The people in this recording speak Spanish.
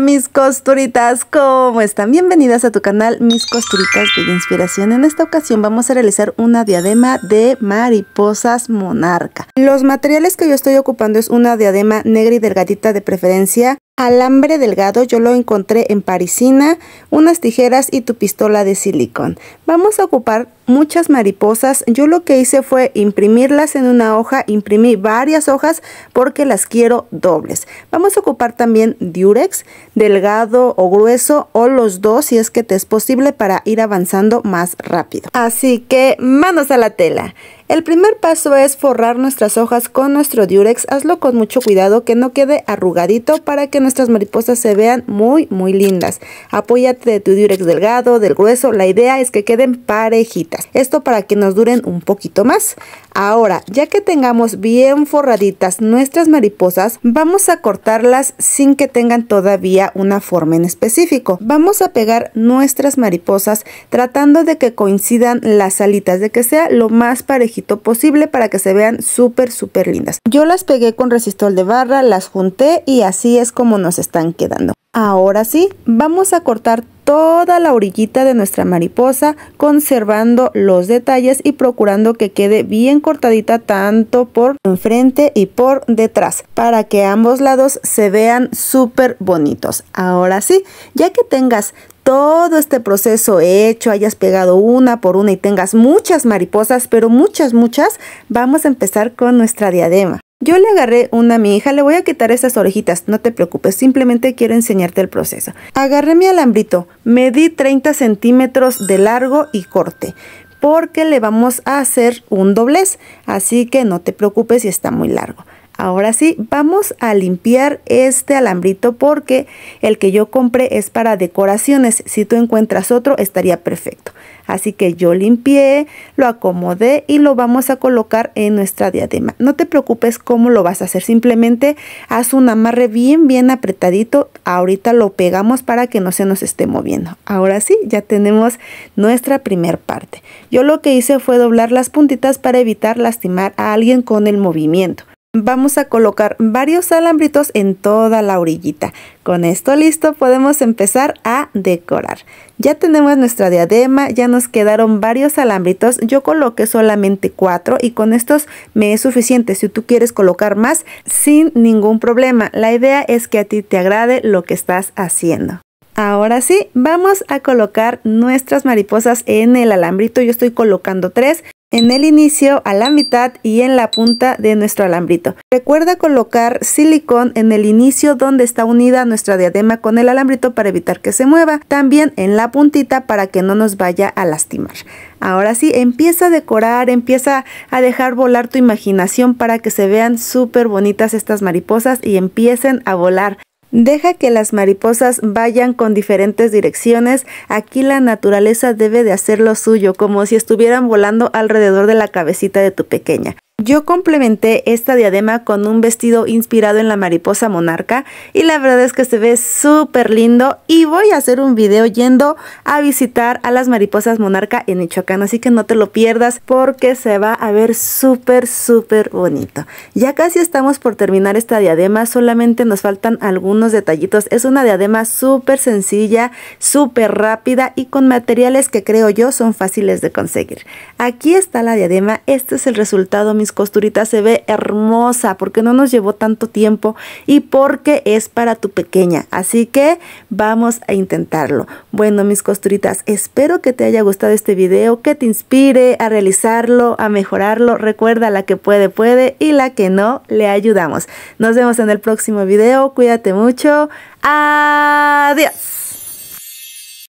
mis costuritas, ¿cómo están? Bienvenidas a tu canal Mis Costuritas de Inspiración. En esta ocasión vamos a realizar una diadema de mariposas monarca. Los materiales que yo estoy ocupando es una diadema negra y delgadita de preferencia, alambre delgado, yo lo encontré en parisina, unas tijeras y tu pistola de silicón. Vamos a ocupar muchas mariposas. Yo lo que hice fue imprimirlas en una hoja, imprimí varias hojas porque las quiero dobles. Vamos a ocupar también diurex, delgado o grueso o los dos si es que te es posible para ir avanzando más rápido. Así que manos a la tela. El primer paso es forrar nuestras hojas con nuestro diurex. Hazlo con mucho cuidado que no quede arrugadito para que nuestras mariposas se vean muy muy lindas. Apóyate de tu diurex delgado, del grueso. La idea es que queden parejitas. Esto para que nos duren un poquito más. Ahora, ya que tengamos bien forraditas nuestras mariposas, vamos a cortarlas sin que tengan todavía una forma en específico. Vamos a pegar nuestras mariposas tratando de que coincidan las alitas, de que sea lo más parejito posible para que se vean súper, súper lindas. Yo las pegué con resistol de barra, las junté y así es como nos están quedando. Ahora sí, vamos a cortar toda la orillita de nuestra mariposa conservando los detalles y procurando que quede bien cortadita tanto por enfrente y por detrás para que ambos lados se vean súper bonitos. Ahora sí, ya que tengas todo este proceso hecho, hayas pegado una por una y tengas muchas mariposas, pero muchas, muchas, vamos a empezar con nuestra diadema. Yo le agarré una a mi hija, le voy a quitar esas orejitas, no te preocupes, simplemente quiero enseñarte el proceso. Agarré mi alambrito, medí 30 centímetros de largo y corte, porque le vamos a hacer un doblez, así que no te preocupes si está muy largo. Ahora sí, vamos a limpiar este alambrito porque el que yo compré es para decoraciones. Si tú encuentras otro, estaría perfecto. Así que yo limpié, lo acomodé y lo vamos a colocar en nuestra diadema. No te preocupes cómo lo vas a hacer, simplemente haz un amarre bien, bien apretadito. Ahorita lo pegamos para que no se nos esté moviendo. Ahora sí, ya tenemos nuestra primer parte. Yo lo que hice fue doblar las puntitas para evitar lastimar a alguien con el movimiento. Vamos a colocar varios alambritos en toda la orillita. Con esto listo podemos empezar a decorar. Ya tenemos nuestra diadema, ya nos quedaron varios alambritos. Yo coloqué solamente cuatro y con estos me es suficiente. Si tú quieres colocar más, sin ningún problema. La idea es que a ti te agrade lo que estás haciendo. Ahora sí, vamos a colocar nuestras mariposas en el alambrito. Yo estoy colocando tres en el inicio, a la mitad y en la punta de nuestro alambrito. Recuerda colocar silicón en el inicio donde está unida nuestra diadema con el alambrito para evitar que se mueva, también en la puntita para que no nos vaya a lastimar. Ahora sí, empieza a decorar, empieza a dejar volar tu imaginación para que se vean súper bonitas estas mariposas y empiecen a volar. Deja que las mariposas vayan con diferentes direcciones, aquí la naturaleza debe de hacer lo suyo, como si estuvieran volando alrededor de la cabecita de tu pequeña. Yo complementé esta diadema con un vestido inspirado en la mariposa monarca y la verdad es que se ve súper lindo y voy a hacer un video yendo a visitar a las mariposas monarca en Michoacán, así que no te lo pierdas porque se va a ver súper súper bonito. Ya casi estamos por terminar esta diadema, solamente nos faltan algunos detallitos. Es una diadema súper sencilla, súper rápida y con materiales que creo yo son fáciles de conseguir. Aquí está la diadema, este es el resultado, mis costuritas se ve hermosa porque no nos llevó tanto tiempo y porque es para tu pequeña. Así que vamos a intentarlo. Bueno, mis costuritas, espero que te haya gustado este video, que te inspire a realizarlo, a mejorarlo. Recuerda la que puede, puede y la que no, le ayudamos. Nos vemos en el próximo video. Cuídate mucho. Adiós.